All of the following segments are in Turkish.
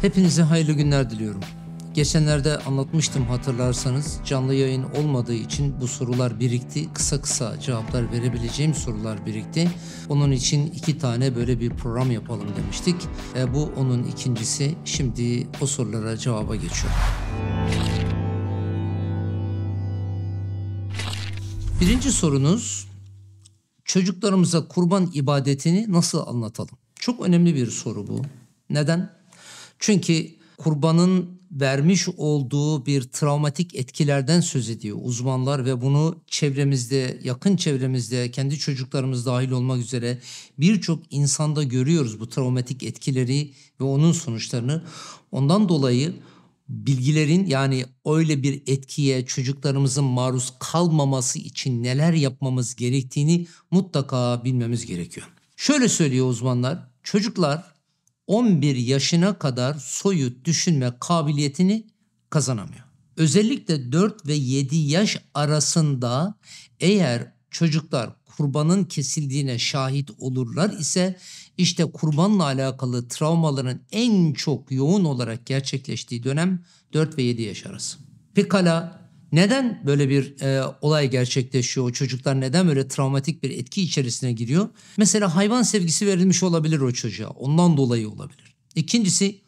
Hepinize hayırlı günler diliyorum. Geçenlerde anlatmıştım hatırlarsanız canlı yayın olmadığı için bu sorular birikti. Kısa kısa cevaplar verebileceğim sorular birikti. Onun için iki tane böyle bir program yapalım demiştik. E, bu onun ikincisi. Şimdi o sorulara cevaba geçiyorum. Birinci sorunuz çocuklarımıza kurban ibadetini nasıl anlatalım? Çok önemli bir soru bu. Neden? Çünkü kurbanın vermiş olduğu bir travmatik etkilerden söz ediyor uzmanlar ve bunu çevremizde, yakın çevremizde, kendi çocuklarımız dahil olmak üzere birçok insanda görüyoruz bu travmatik etkileri ve onun sonuçlarını. Ondan dolayı bilgilerin yani öyle bir etkiye çocuklarımızın maruz kalmaması için neler yapmamız gerektiğini mutlaka bilmemiz gerekiyor. Şöyle söylüyor uzmanlar, çocuklar 11 yaşına kadar soyut düşünme kabiliyetini kazanamıyor. Özellikle 4 ve 7 yaş arasında eğer çocuklar kurbanın kesildiğine şahit olurlar ise işte kurbanla alakalı travmaların en çok yoğun olarak gerçekleştiği dönem 4 ve 7 yaş arası. Pekala neden böyle bir e, olay gerçekleşiyor? O çocuklar neden böyle travmatik bir etki içerisine giriyor? Mesela hayvan sevgisi verilmiş olabilir o çocuğa. Ondan dolayı olabilir. İkincisi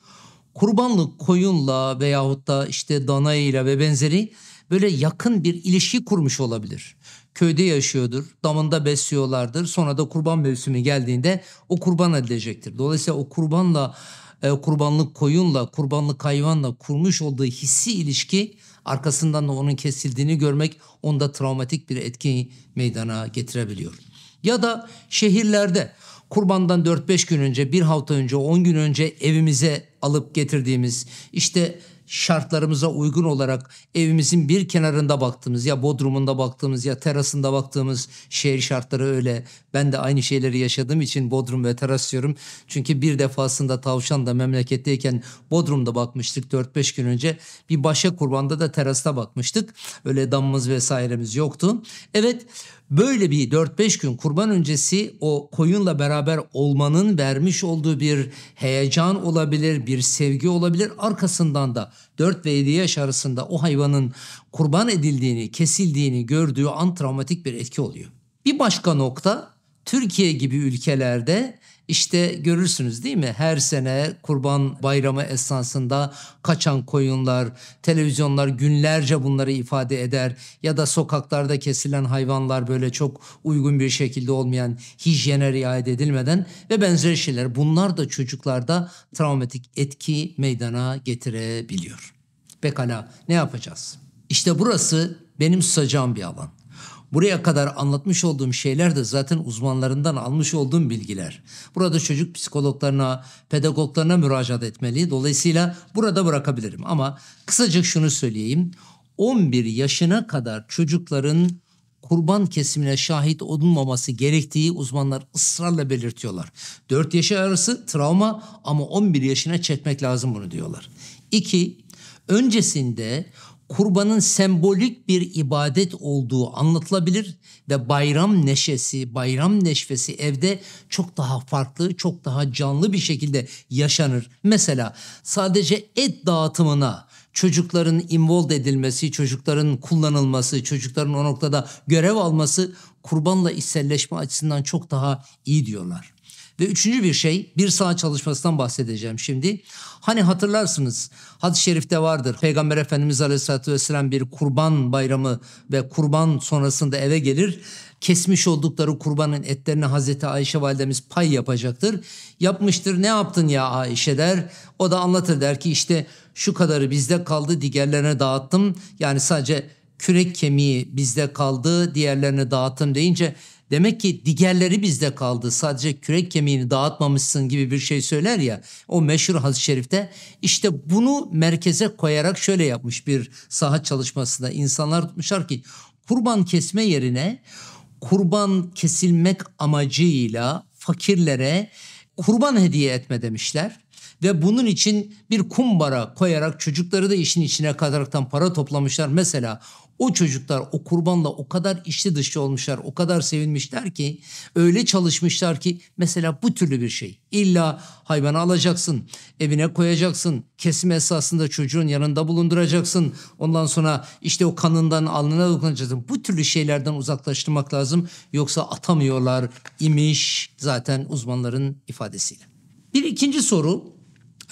kurbanlık koyunla veyahut da işte danayla ve benzeri böyle yakın bir ilişki kurmuş olabilir. Köyde yaşıyordur, damında besliyorlardır. Sonra da kurban mevsimi geldiğinde o kurban edilecektir. Dolayısıyla o kurbanla, e, kurbanlık koyunla, kurbanlık hayvanla kurmuş olduğu hissi ilişki arkasından da onun kesildiğini görmek onda travmatik bir etki meydana getirebiliyor. Ya da şehirlerde kurbandan 4-5 gün önce, bir hafta önce, 10 gün önce evimize alıp getirdiğimiz işte şartlarımıza uygun olarak evimizin bir kenarında baktığımız ya bodrumunda baktığımız ya terasında baktığımız şehir şartları öyle. Ben de aynı şeyleri yaşadığım için bodrum ve teras diyorum. Çünkü bir defasında tavşan da memleketteyken bodrumda bakmıştık 4-5 gün önce. Bir başa kurbanda da terasta bakmıştık. Öyle damımız vesairemiz yoktu. Evet Böyle bir 4-5 gün kurban öncesi o koyunla beraber olmanın vermiş olduğu bir heyecan olabilir, bir sevgi olabilir. Arkasından da 4 ve 7 yaş arasında o hayvanın kurban edildiğini, kesildiğini gördüğü an travmatik bir etki oluyor. Bir başka nokta Türkiye gibi ülkelerde işte görürsünüz değil mi? Her sene Kurban Bayramı esnasında kaçan koyunlar, televizyonlar günlerce bunları ifade eder ya da sokaklarda kesilen hayvanlar böyle çok uygun bir şekilde olmayan hijyene riayet edilmeden ve benzeri şeyler. Bunlar da çocuklarda travmatik etki meydana getirebiliyor. Pekala ne yapacağız? İşte burası benim susacağım bir alan. Buraya kadar anlatmış olduğum şeyler de zaten uzmanlarından almış olduğum bilgiler. Burada çocuk psikologlarına, pedagoglarına müracaat etmeli. Dolayısıyla burada bırakabilirim ama kısacık şunu söyleyeyim. 11 yaşına kadar çocukların kurban kesimine şahit olunmaması gerektiği uzmanlar ısrarla belirtiyorlar. 4 yaş arası travma ama 11 yaşına çekmek lazım bunu diyorlar. 2. Öncesinde kurbanın sembolik bir ibadet olduğu anlatılabilir ve bayram neşesi, bayram neşvesi evde çok daha farklı, çok daha canlı bir şekilde yaşanır. Mesela sadece et dağıtımına çocukların involve edilmesi, çocukların kullanılması, çocukların o noktada görev alması kurbanla içselleşme açısından çok daha iyi diyorlar. Ve üçüncü bir şey bir saha çalışmasından bahsedeceğim şimdi. Hani hatırlarsınız hadis-i şerifte vardır. Peygamber Efendimiz Aleyhisselatü Vesselam bir kurban bayramı ve kurban sonrasında eve gelir. Kesmiş oldukları kurbanın etlerini Hazreti Ayşe validemiz pay yapacaktır. Yapmıştır ne yaptın ya Ayşe der. O da anlatır der ki işte şu kadarı bizde kaldı diğerlerine dağıttım. Yani sadece kürek kemiği bizde kaldı diğerlerine dağıttım deyince Demek ki diğerleri bizde kaldı. Sadece kürek kemiğini dağıtmamışsın gibi bir şey söyler ya. O meşhur hadis-i şerifte işte bunu merkeze koyarak şöyle yapmış bir saha çalışmasında. insanlar tutmuşlar ki kurban kesme yerine kurban kesilmek amacıyla fakirlere kurban hediye etme demişler ve bunun için bir kumbara koyarak çocukları da işin içine kataraktan para toplamışlar. Mesela o çocuklar o kurbanla o kadar içli dışlı olmuşlar, o kadar sevinmişler ki, öyle çalışmışlar ki mesela bu türlü bir şey. İlla hayvanı alacaksın, evine koyacaksın, kesim esasında çocuğun yanında bulunduracaksın. Ondan sonra işte o kanından alnına dokunacaksın. Bu türlü şeylerden uzaklaştırmak lazım. Yoksa atamıyorlar imiş zaten uzmanların ifadesiyle. Bir ikinci soru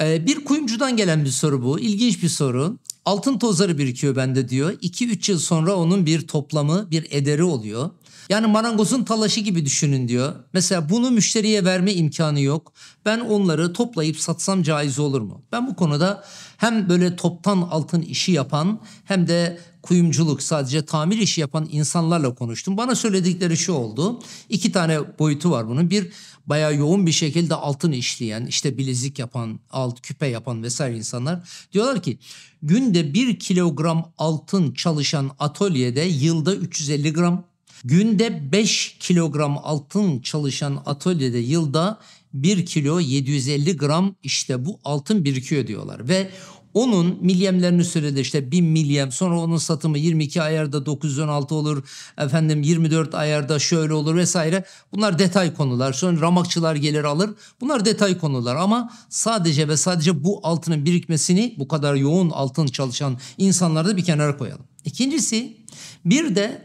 ee, bir kuyumcudan gelen bir soru bu. İlginç bir soru. Altın tozları birikiyor bende diyor. 2-3 yıl sonra onun bir toplamı, bir ederi oluyor. Yani marangozun talaşı gibi düşünün diyor. Mesela bunu müşteriye verme imkanı yok. Ben onları toplayıp satsam caiz olur mu? Ben bu konuda hem böyle toptan altın işi yapan hem de kuyumculuk sadece tamir işi yapan insanlarla konuştum. Bana söyledikleri şu oldu. İki tane boyutu var bunun. Bir bayağı yoğun bir şekilde altın işleyen işte bilezik yapan alt küpe yapan vesaire insanlar diyorlar ki günde bir kilogram altın çalışan atölyede yılda 350 gram günde 5 kilogram altın çalışan atölyede yılda 1 kilo 750 gram işte bu altın birikiyor diyorlar ve onun milyemlerini söyledi işte 1000 milyem sonra onun satımı 22 ayarda 916 olur efendim 24 ayarda şöyle olur vesaire. Bunlar detay konular sonra ramakçılar gelir alır bunlar detay konular ama sadece ve sadece bu altının birikmesini bu kadar yoğun altın çalışan insanlarda bir kenara koyalım. İkincisi bir de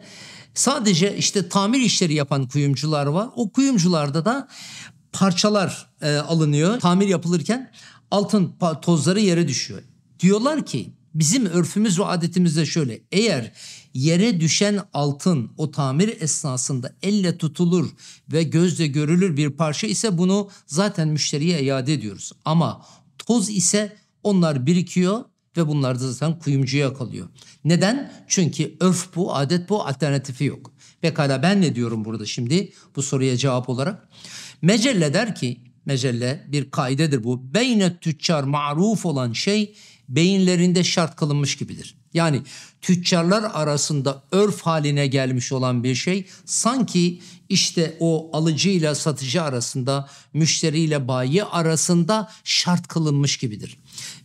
sadece işte tamir işleri yapan kuyumcular var. O kuyumcularda da parçalar e, alınıyor. Tamir yapılırken altın tozları yere düşüyor. Diyorlar ki bizim örfümüz ve adetimizde şöyle eğer yere düşen altın o tamir esnasında elle tutulur ve gözle görülür bir parça ise bunu zaten müşteriye iade ediyoruz. Ama toz ise onlar birikiyor ve bunlar da zaten kuyumcuya kalıyor. Neden? Çünkü örf bu, adet bu, alternatifi yok. Pekala ben ne diyorum burada şimdi bu soruya cevap olarak? Mecelle der ki, mecelle bir kaidedir bu. Beyne tüccar maruf olan şey beyinlerinde şart kılınmış gibidir. Yani tüccarlar arasında örf haline gelmiş olan bir şey sanki işte o alıcıyla satıcı arasında, müşteriyle bayi arasında şart kılınmış gibidir.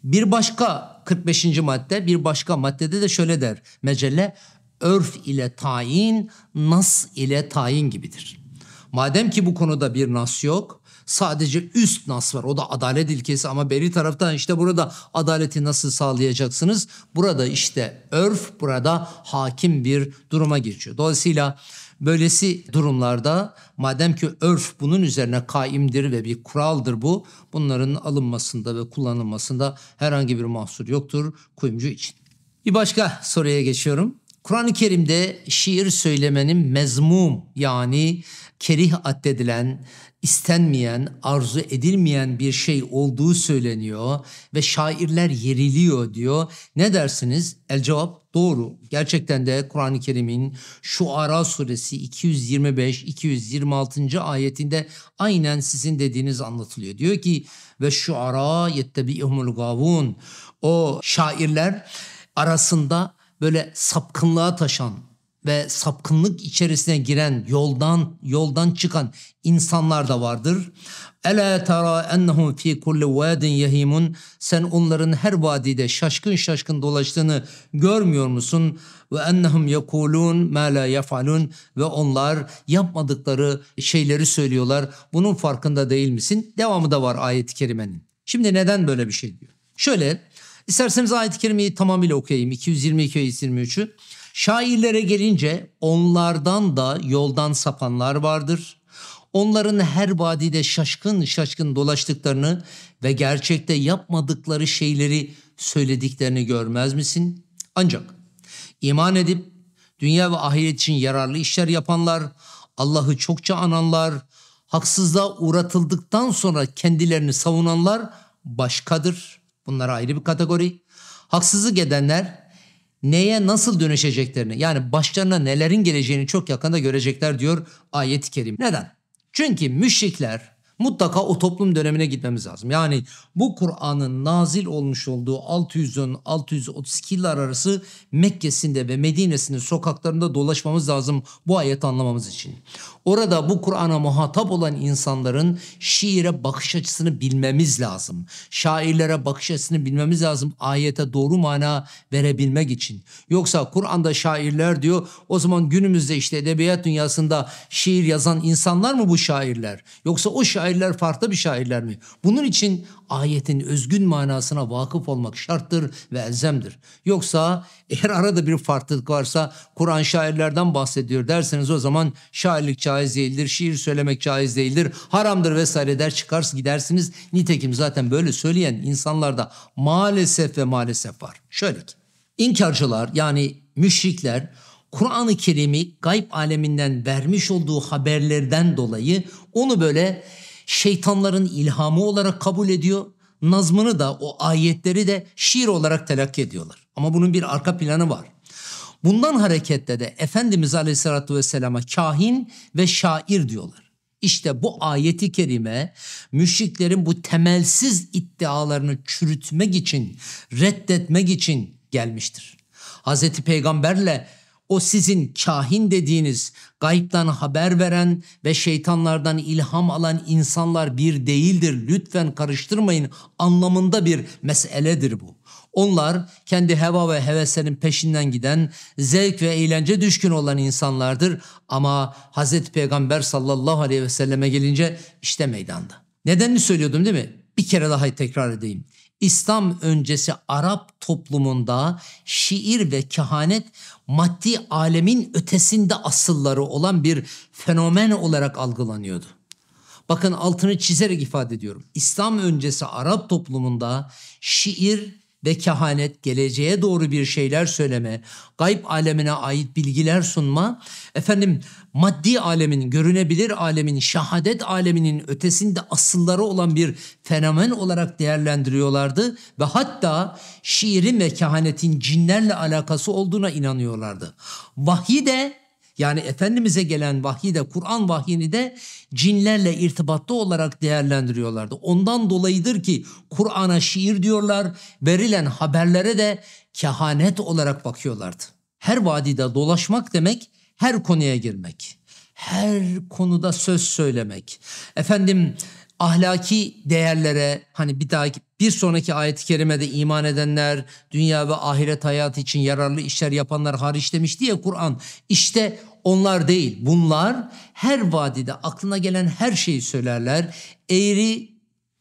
Bir başka 45. madde, bir başka maddede de şöyle der mecelle, örf ile tayin, nas ile tayin gibidir. Madem ki bu konuda bir nas yok, Sadece üst nas var. O da adalet ilkesi ama beri taraftan işte burada adaleti nasıl sağlayacaksınız? Burada işte örf burada hakim bir duruma geçiyor. Dolayısıyla Böylesi durumlarda madem ki örf bunun üzerine kaimdir ve bir kuraldır bu, bunların alınmasında ve kullanılmasında herhangi bir mahsur yoktur kuyumcu için. Bir başka soruya geçiyorum. Kur'an-ı Kerim'de şiir söylemenin mezmum yani kerih addedilen istenmeyen, arzu edilmeyen bir şey olduğu söyleniyor ve şairler yeriliyor diyor. Ne dersiniz? El cevap doğru. Gerçekten de Kur'an-ı Kerim'in şu Ara suresi 225-226. ayetinde aynen sizin dediğiniz anlatılıyor. Diyor ki ve şu Ara yettebihumul gavun. O şairler arasında böyle sapkınlığa taşan, ve sapkınlık içerisine giren yoldan yoldan çıkan insanlar da vardır. Ela tara ennehum fi kulli vadin yahimun. Sen onların her vadide şaşkın şaşkın dolaştığını görmüyor musun? Ve ennehum yekulun ma la yefalun ve onlar yapmadıkları şeyleri söylüyorlar. Bunun farkında değil misin? Devamı da var ayet-i kerimenin. Şimdi neden böyle bir şey diyor? Şöyle isterseniz ayet-i kerimeyi tamamıyla okuyayım. 222 ve 223'ü. Şairlere gelince onlardan da yoldan sapanlar vardır. Onların her vadide şaşkın şaşkın dolaştıklarını ve gerçekte yapmadıkları şeyleri söylediklerini görmez misin? Ancak iman edip dünya ve ahiret için yararlı işler yapanlar, Allah'ı çokça ananlar, haksızlığa uğratıldıktan sonra kendilerini savunanlar başkadır. Bunlar ayrı bir kategori. Haksızlık edenler neye nasıl dönüşeceklerini yani başlarına nelerin geleceğini çok yakında görecekler diyor ayet-i kerim. Neden? Çünkü müşrikler mutlaka o toplum dönemine gitmemiz lazım. Yani bu Kur'an'ın nazil olmuş olduğu 600'ün 632 yıllar arası Mekke'sinde ve Medine'sinin sokaklarında dolaşmamız lazım bu ayeti anlamamız için. Orada bu Kur'an'a muhatap olan insanların şiire bakış açısını bilmemiz lazım. Şairlere bakış açısını bilmemiz lazım ayete doğru mana verebilmek için. Yoksa Kur'an'da şairler diyor o zaman günümüzde işte edebiyat dünyasında şiir yazan insanlar mı bu şairler? Yoksa o şairler farklı bir şairler mi? Bunun için ayetin özgün manasına vakıf olmak şarttır ve elzemdir. Yoksa eğer arada bir farklılık varsa Kur'an şairlerden bahsediyor derseniz o zaman şairlik caiz değildir, şiir söylemek caiz değildir, haramdır vesaire der çıkarsınız gidersiniz. Nitekim zaten böyle söyleyen insanlarda maalesef ve maalesef var. Şöyle ki inkarcılar yani müşrikler Kur'an-ı Kerim'i gayb aleminden vermiş olduğu haberlerden dolayı onu böyle şeytanların ilhamı olarak kabul ediyor. Nazmını da o ayetleri de şiir olarak telakki ediyorlar. Ama bunun bir arka planı var. Bundan hareketle de Efendimiz Aleyhisselatü Vesselam'a kahin ve şair diyorlar. İşte bu ayeti kerime müşriklerin bu temelsiz iddialarını çürütmek için, reddetmek için gelmiştir. Hazreti Peygamberle o sizin kahin dediğiniz, gayipten haber veren ve şeytanlardan ilham alan insanlar bir değildir. Lütfen karıştırmayın anlamında bir meseledir bu. Onlar kendi heva ve heveslerin peşinden giden, zevk ve eğlence düşkün olan insanlardır. Ama Hazreti Peygamber sallallahu aleyhi ve selleme gelince işte meydanda. Nedenini söylüyordum değil mi? Bir kere daha tekrar edeyim. İslam öncesi Arap toplumunda şiir ve kehanet maddi alemin ötesinde asılları olan bir fenomen olarak algılanıyordu. Bakın altını çizerek ifade ediyorum. İslam öncesi Arap toplumunda şiir ve kehanet, geleceğe doğru bir şeyler söyleme, gayb alemine ait bilgiler sunma, efendim maddi alemin, görünebilir alemin, şahadet aleminin ötesinde asılları olan bir fenomen olarak değerlendiriyorlardı ve hatta şiirin ve kehanetin cinlerle alakası olduğuna inanıyorlardı. Vahyi de yani Efendimiz'e gelen vahyi de Kur'an vahyini de cinlerle irtibatlı olarak değerlendiriyorlardı. Ondan dolayıdır ki Kur'an'a şiir diyorlar, verilen haberlere de kehanet olarak bakıyorlardı. Her vadide dolaşmak demek her konuya girmek, her konuda söz söylemek. Efendim ahlaki değerlere hani bir daha bir sonraki ayet-i kerimede iman edenler dünya ve ahiret hayatı için yararlı işler yapanlar hariç demişti ya Kur'an. İşte onlar değil. Bunlar her vadide aklına gelen her şeyi söylerler. Eğri,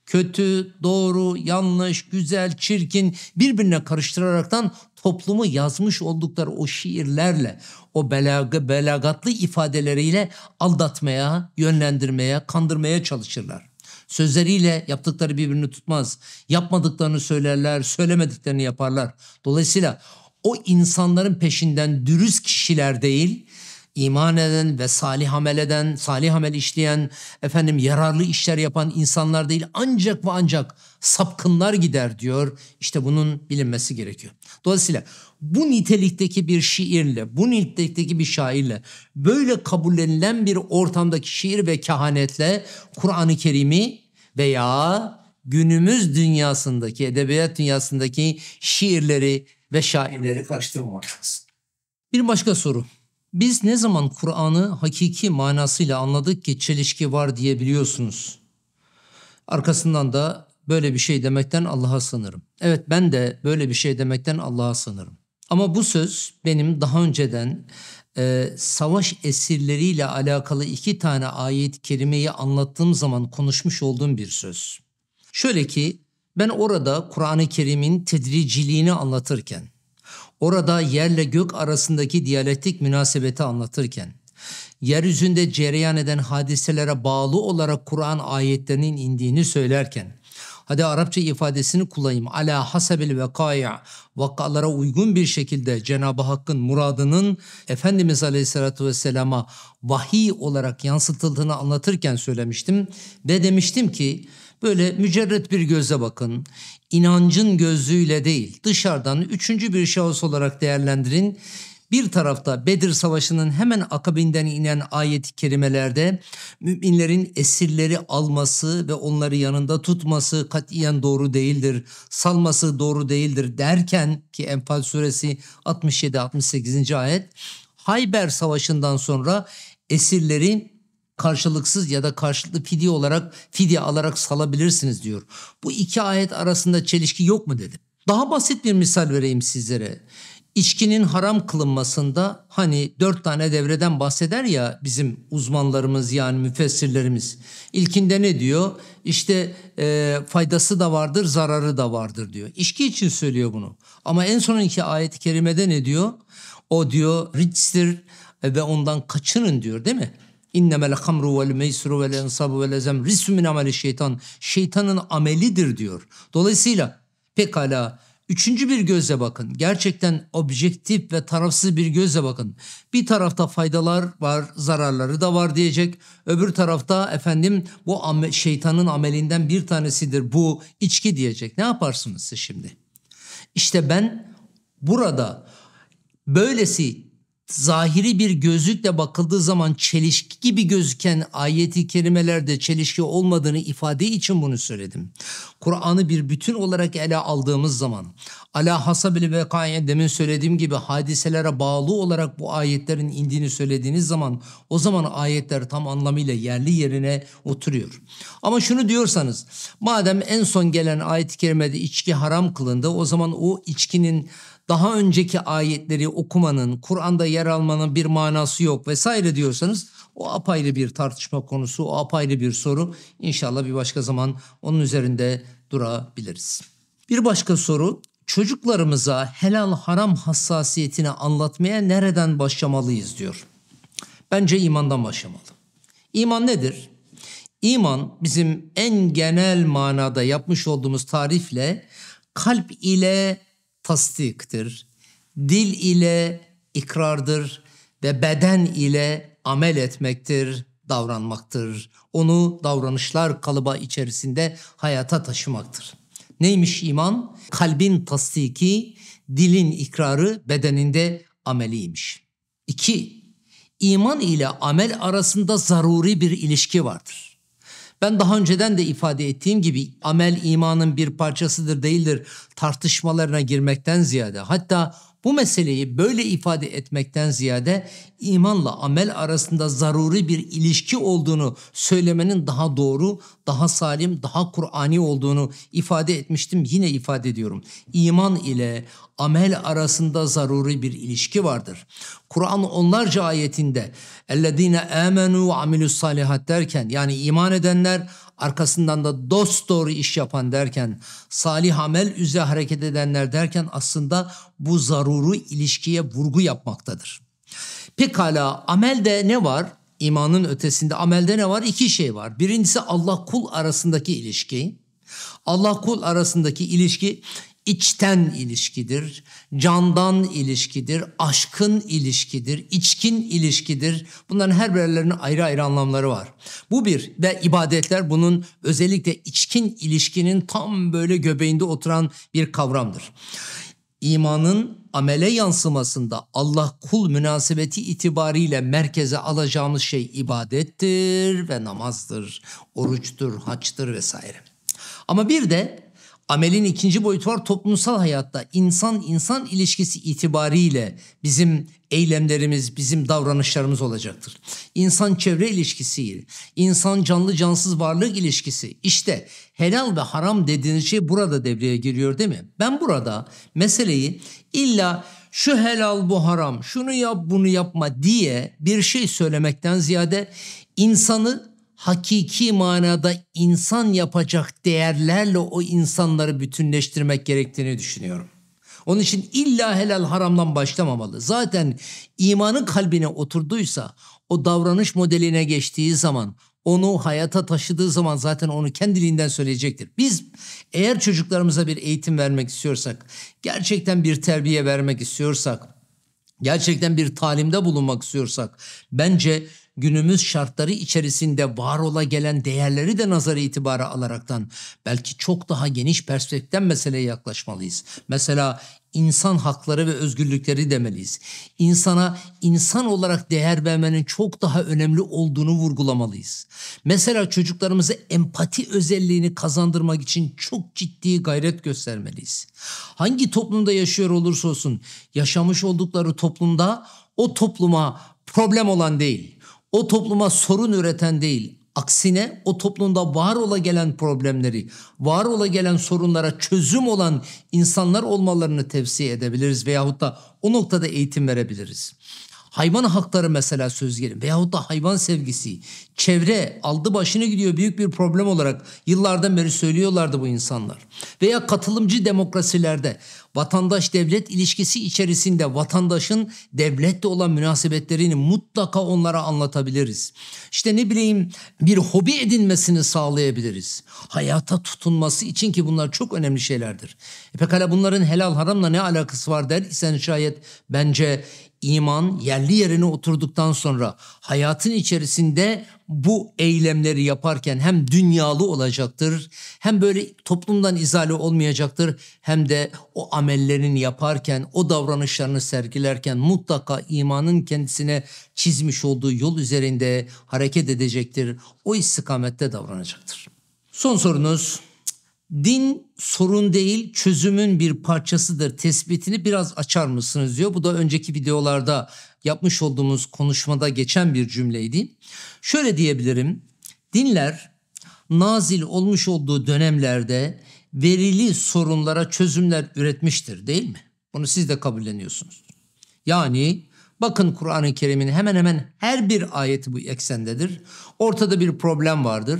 kötü, doğru, yanlış, güzel, çirkin birbirine karıştıraraktan toplumu yazmış oldukları o şiirlerle, o belag belagatlı ifadeleriyle aldatmaya, yönlendirmeye, kandırmaya çalışırlar. Sözleriyle yaptıkları birbirini tutmaz. Yapmadıklarını söylerler, söylemediklerini yaparlar. Dolayısıyla o insanların peşinden dürüst kişiler değil, iman eden ve salih amel eden, salih amel işleyen, efendim yararlı işler yapan insanlar değil ancak ve ancak sapkınlar gider diyor. İşte bunun bilinmesi gerekiyor. Dolayısıyla bu nitelikteki bir şiirle, bu nitelikteki bir şairle, böyle kabullenilen bir ortamdaki şiir ve kehanetle Kur'an-ı Kerim'i veya günümüz dünyasındaki, edebiyat dünyasındaki şiirleri ve şairleri karıştırmamak lazım. Bir başka soru. Biz ne zaman Kur'an'ı hakiki manasıyla anladık ki çelişki var diyebiliyorsunuz. Arkasından da böyle bir şey demekten Allah'a sanırım. Evet ben de böyle bir şey demekten Allah'a sanırım. Ama bu söz benim daha önceden e, savaş esirleriyle alakalı iki tane ayet kelimeyi anlattığım zaman konuşmuş olduğum bir söz. Şöyle ki ben orada Kur'an-ı Kerim'in tedriciliğini anlatırken Orada yerle gök arasındaki diyalektik münasebeti anlatırken yeryüzünde cereyan eden hadiselere bağlı olarak Kur'an ayetlerinin indiğini söylerken hadi Arapça ifadesini kullanayım ala hasabil vekaya vakalara uygun bir şekilde Cenab-ı Hakk'ın muradının Efendimiz Aleyhisselatü Vesselam'a vahiy olarak yansıtıldığını anlatırken söylemiştim ve demiştim ki Böyle mücerret bir göze bakın. İnancın gözlüğüyle değil dışarıdan üçüncü bir şahıs olarak değerlendirin. Bir tarafta Bedir Savaşı'nın hemen akabinden inen ayet-i kerimelerde müminlerin esirleri alması ve onları yanında tutması katiyen doğru değildir, salması doğru değildir derken ki Enfal suresi 67-68. ayet Hayber Savaşı'ndan sonra esirleri karşılıksız ya da karşılıklı fidye olarak fidye alarak salabilirsiniz diyor. Bu iki ayet arasında çelişki yok mu dedim. Daha basit bir misal vereyim sizlere. İçkinin haram kılınmasında hani dört tane devreden bahseder ya bizim uzmanlarımız yani müfessirlerimiz. İlkinde ne diyor? İşte e, faydası da vardır, zararı da vardır diyor. İçki için söylüyor bunu. Ama en sonunki ayet-i kerimede ne diyor? O diyor riçtir ve ondan kaçının diyor değil mi? İnnemel hamru vel meysru vel ensabu vel ezem rismin ameli şeytan. Şeytanın amelidir diyor. Dolayısıyla pekala üçüncü bir göze bakın. Gerçekten objektif ve tarafsız bir göze bakın. Bir tarafta faydalar var, zararları da var diyecek. Öbür tarafta efendim bu ame şeytanın amelinden bir tanesidir bu içki diyecek. Ne yaparsınız siz şimdi? İşte ben burada böylesi zahiri bir gözlükle bakıldığı zaman çelişki gibi gözüken ayeti kerimelerde çelişki olmadığını ifade için bunu söyledim. Kur'an'ı bir bütün olarak ele aldığımız zaman ala hasabil vekaya demin söylediğim gibi hadiselere bağlı olarak bu ayetlerin indiğini söylediğiniz zaman o zaman ayetler tam anlamıyla yerli yerine oturuyor. Ama şunu diyorsanız madem en son gelen ayet-i kerimede içki haram kılındı o zaman o içkinin daha önceki ayetleri okumanın, Kur'an'da yer almanın bir manası yok vesaire diyorsanız o apayrı bir tartışma konusu, o apayrı bir soru. İnşallah bir başka zaman onun üzerinde durabiliriz. Bir başka soru, çocuklarımıza helal haram hassasiyetini anlatmaya nereden başlamalıyız diyor. Bence imandan başlamalı. İman nedir? İman bizim en genel manada yapmış olduğumuz tarifle kalp ile tasdiktir. Dil ile ikrardır ve beden ile amel etmektir, davranmaktır. Onu davranışlar kalıba içerisinde hayata taşımaktır. Neymiş iman? Kalbin tasdiki, dilin ikrarı, bedeninde ameliymiş. İki, iman ile amel arasında zaruri bir ilişki vardır. Ben daha önceden de ifade ettiğim gibi amel imanın bir parçasıdır değildir tartışmalarına girmekten ziyade hatta bu meseleyi böyle ifade etmekten ziyade imanla amel arasında zaruri bir ilişki olduğunu söylemenin daha doğru, daha salim, daha Kur'ani olduğunu ifade etmiştim. Yine ifade ediyorum. İman ile amel arasında zaruri bir ilişki vardır. Kur'an onlarca ayetinde ellezine amenu salihat derken yani iman edenler arkasından da dost doğru iş yapan derken, salih amel üzere hareket edenler derken aslında bu zaruru ilişkiye vurgu yapmaktadır. Pekala amelde ne var? İmanın ötesinde amelde ne var? İki şey var. Birincisi Allah kul arasındaki ilişki. Allah kul arasındaki ilişki içten ilişkidir, candan ilişkidir, aşkın ilişkidir, içkin ilişkidir. Bunların her birerlerinin ayrı ayrı anlamları var. Bu bir ve ibadetler bunun özellikle içkin ilişkinin tam böyle göbeğinde oturan bir kavramdır. İmanın amele yansımasında Allah kul münasebeti itibariyle merkeze alacağımız şey ibadettir ve namazdır, oruçtur, haçtır vesaire. Ama bir de Amelin ikinci boyutu var toplumsal hayatta insan-insan ilişkisi itibariyle bizim eylemlerimiz, bizim davranışlarımız olacaktır. İnsan-çevre ilişkisi, insan canlı cansız varlık ilişkisi. İşte helal ve haram dediğiniz şey burada devreye giriyor değil mi? Ben burada meseleyi illa şu helal bu haram, şunu yap bunu yapma diye bir şey söylemekten ziyade insanı hakiki manada insan yapacak değerlerle o insanları bütünleştirmek gerektiğini düşünüyorum. Onun için illa helal haramdan başlamamalı. Zaten imanı kalbine oturduysa o davranış modeline geçtiği zaman onu hayata taşıdığı zaman zaten onu kendiliğinden söyleyecektir. Biz eğer çocuklarımıza bir eğitim vermek istiyorsak, gerçekten bir terbiye vermek istiyorsak, gerçekten bir talimde bulunmak istiyorsak bence günümüz şartları içerisinde var ola gelen değerleri de nazar itibara alaraktan belki çok daha geniş perspektiften meseleye yaklaşmalıyız. Mesela insan hakları ve özgürlükleri demeliyiz. İnsana insan olarak değer vermenin çok daha önemli olduğunu vurgulamalıyız. Mesela çocuklarımıza empati özelliğini kazandırmak için çok ciddi gayret göstermeliyiz. Hangi toplumda yaşıyor olursa olsun yaşamış oldukları toplumda o topluma problem olan değil o topluma sorun üreten değil, aksine o toplumda var ola gelen problemleri, var ola gelen sorunlara çözüm olan insanlar olmalarını tavsiye edebiliriz veyahut da o noktada eğitim verebiliriz. Hayvan hakları mesela söz gelin veyahut da hayvan sevgisi, Çevre aldı başını gidiyor büyük bir problem olarak yıllardan beri söylüyorlardı bu insanlar. Veya katılımcı demokrasilerde vatandaş devlet ilişkisi içerisinde vatandaşın devlette olan münasebetlerini mutlaka onlara anlatabiliriz. İşte ne bileyim bir hobi edinmesini sağlayabiliriz. Hayata tutunması için ki bunlar çok önemli şeylerdir. E pekala bunların helal haramla ne alakası var der isen şayet bence iman yerli yerine oturduktan sonra hayatın içerisinde bu eylemleri yaparken hem dünyalı olacaktır hem böyle toplumdan izale olmayacaktır hem de o amellerini yaparken o davranışlarını sergilerken mutlaka imanın kendisine çizmiş olduğu yol üzerinde hareket edecektir. O istikamette davranacaktır. Son sorunuz Din sorun değil çözümün bir parçasıdır tespitini biraz açar mısınız diyor. Bu da önceki videolarda yapmış olduğumuz konuşmada geçen bir cümleydi. Şöyle diyebilirim. Dinler nazil olmuş olduğu dönemlerde verili sorunlara çözümler üretmiştir değil mi? Bunu siz de kabulleniyorsunuz. Yani bakın Kur'an-ı Kerim'in hemen hemen her bir ayeti bu eksendedir. Ortada bir problem vardır.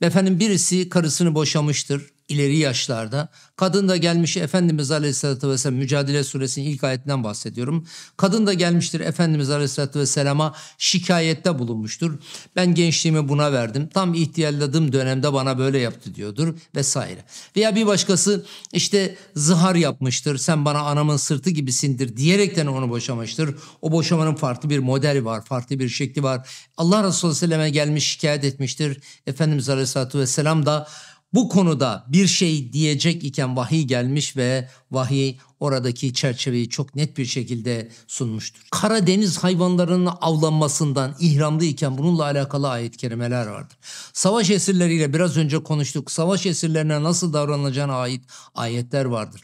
Efendim birisi karısını boşamıştır ileri yaşlarda. Kadın da gelmiş Efendimiz Aleyhisselatü Vesselam Mücadele Suresinin ilk ayetinden bahsediyorum. Kadın da gelmiştir Efendimiz Aleyhisselatü Vesselam'a şikayette bulunmuştur. Ben gençliğimi buna verdim. Tam ihtiyarladığım dönemde bana böyle yaptı diyordur vesaire. Veya bir başkası işte zihar yapmıştır. Sen bana anamın sırtı gibisindir diyerekten onu boşamıştır. O boşamanın farklı bir modeli var, farklı bir şekli var. Allah Resulü Aleyhisselam'a gelmiş şikayet etmiştir. Efendimiz Aleyhisselatü Vesselam da bu konuda bir şey diyecek iken vahiy gelmiş ve vahiy oradaki çerçeveyi çok net bir şekilde sunmuştur. Karadeniz hayvanlarının avlanmasından ihramlı iken bununla alakalı ayet-i kerimeler vardır. Savaş esirleriyle biraz önce konuştuk. Savaş esirlerine nasıl davranılacağına ait ayetler vardır.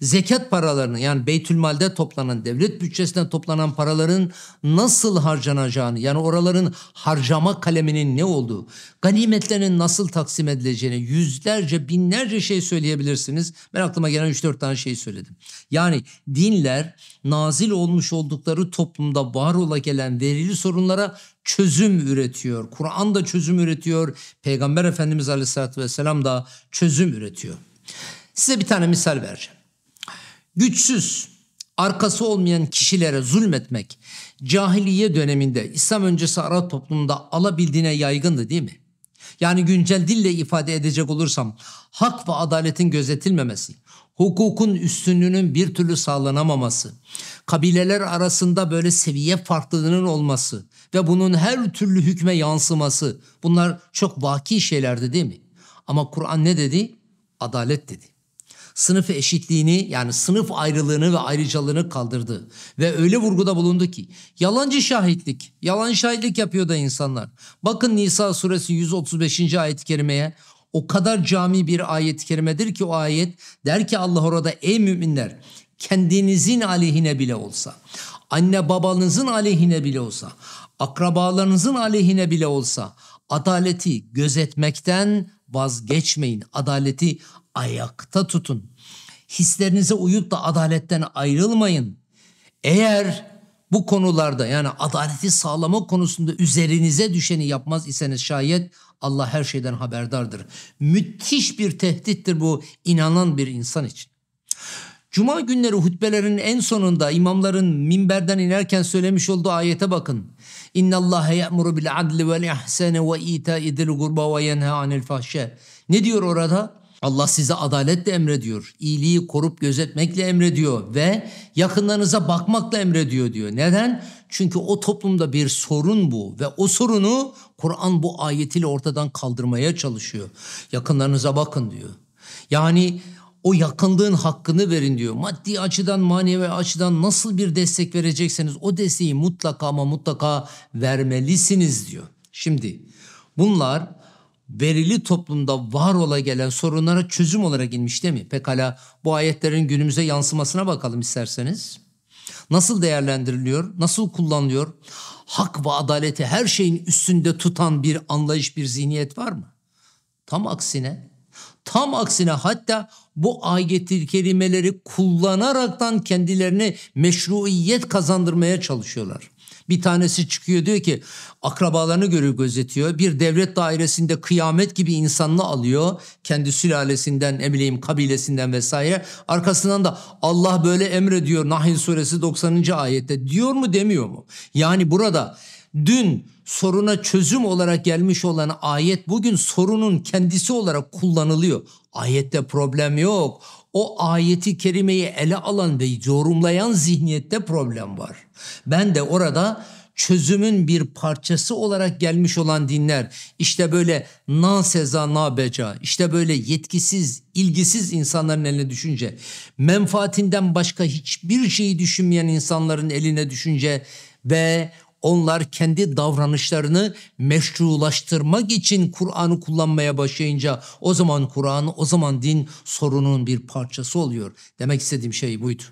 Zekat paralarını yani Beytülmal'de toplanan, devlet bütçesinden toplanan paraların nasıl harcanacağını yani oraların harcama kaleminin ne olduğu, ganimetlerin nasıl taksim edileceğini, yüz yüzlerce, binlerce şey söyleyebilirsiniz. Ben aklıma gelen 3-4 tane şey söyledim. Yani dinler nazil olmuş oldukları toplumda var ola gelen verili sorunlara çözüm üretiyor. Kur'an da çözüm üretiyor. Peygamber Efendimiz Aleyhisselatü Vesselam da çözüm üretiyor. Size bir tane misal vereceğim. Güçsüz, arkası olmayan kişilere zulmetmek cahiliye döneminde İslam öncesi Arap toplumunda alabildiğine yaygındı değil mi? yani güncel dille ifade edecek olursam hak ve adaletin gözetilmemesi, hukukun üstünlüğünün bir türlü sağlanamaması, kabileler arasında böyle seviye farklılığının olması ve bunun her türlü hükme yansıması bunlar çok vaki şeylerdi değil mi? Ama Kur'an ne dedi? Adalet dedi sınıf eşitliğini yani sınıf ayrılığını ve ayrıcalığını kaldırdı. Ve öyle vurguda bulundu ki yalancı şahitlik, yalan şahitlik yapıyor da insanlar. Bakın Nisa suresi 135. ayet-i kerimeye o kadar cami bir ayet-i kerimedir ki o ayet der ki Allah orada ey müminler kendinizin aleyhine bile olsa, anne babanızın aleyhine bile olsa, akrabalarınızın aleyhine bile olsa adaleti gözetmekten vazgeçmeyin. Adaleti ayakta tutun. Hislerinize uyup da adaletten ayrılmayın. Eğer bu konularda yani adaleti sağlama konusunda üzerinize düşeni yapmaz iseniz şayet Allah her şeyden haberdardır. Müthiş bir tehdittir bu inanan bir insan için. Cuma günleri hutbelerin en sonunda imamların minberden inerken söylemiş olduğu ayete bakın. İnna Allah ya'muru bil adli vel ihsani ve ita'i zil gurba ve yenha anil fahşe. Ne diyor orada? Allah size adaletle emrediyor. iyiliği korup gözetmekle emrediyor ve yakınlarınıza bakmakla emrediyor diyor. Neden? Çünkü o toplumda bir sorun bu ve o sorunu Kur'an bu ayetiyle ortadan kaldırmaya çalışıyor. Yakınlarınıza bakın diyor. Yani o yakınlığın hakkını verin diyor. Maddi açıdan, manevi açıdan nasıl bir destek verecekseniz o desteği mutlaka ama mutlaka vermelisiniz diyor. Şimdi bunlar verili toplumda var ola gelen sorunlara çözüm olarak inmiş değil mi? Pekala bu ayetlerin günümüze yansımasına bakalım isterseniz. Nasıl değerlendiriliyor? Nasıl kullanılıyor? Hak ve adaleti her şeyin üstünde tutan bir anlayış, bir zihniyet var mı? Tam aksine, tam aksine hatta bu ayet-i kerimeleri kullanaraktan kendilerine meşruiyet kazandırmaya çalışıyorlar. Bir tanesi çıkıyor diyor ki akrabalarını görüp gözetiyor. Bir devlet dairesinde kıyamet gibi insanını alıyor. Kendi sülalesinden, emileyim kabilesinden vesaire. Arkasından da Allah böyle emrediyor Nahil suresi 90. ayette diyor mu demiyor mu? Yani burada dün soruna çözüm olarak gelmiş olan ayet bugün sorunun kendisi olarak kullanılıyor. Ayette problem yok o ayeti kerimeyi ele alan ve yorumlayan zihniyette problem var. Ben de orada çözümün bir parçası olarak gelmiş olan dinler işte böyle na seza na beca işte böyle yetkisiz ilgisiz insanların eline düşünce menfaatinden başka hiçbir şeyi düşünmeyen insanların eline düşünce ve onlar kendi davranışlarını meşrulaştırmak için Kur'an'ı kullanmaya başlayınca o zaman Kur'an, o zaman din sorunun bir parçası oluyor. Demek istediğim şey buydu.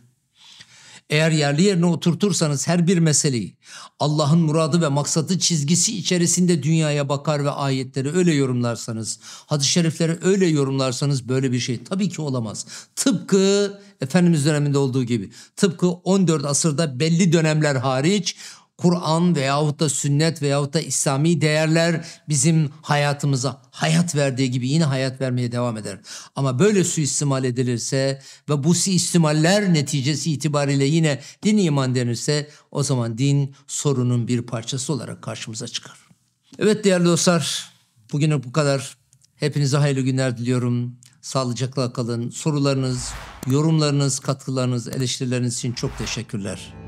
Eğer yerli yerine oturtursanız her bir meseleyi Allah'ın muradı ve maksatı çizgisi içerisinde dünyaya bakar ve ayetleri öyle yorumlarsanız, hadis-i şerifleri öyle yorumlarsanız böyle bir şey tabii ki olamaz. Tıpkı Efendimiz döneminde olduğu gibi, tıpkı 14 asırda belli dönemler hariç Kur'an veyahut da sünnet veyahut da İslami değerler bizim hayatımıza hayat verdiği gibi yine hayat vermeye devam eder. Ama böyle suistimal edilirse ve bu suistimaller neticesi itibariyle yine din iman denirse o zaman din sorunun bir parçası olarak karşımıza çıkar. Evet değerli dostlar bugün bu kadar. Hepinize hayırlı günler diliyorum. Sağlıcakla kalın. Sorularınız, yorumlarınız, katkılarınız, eleştirileriniz için çok teşekkürler.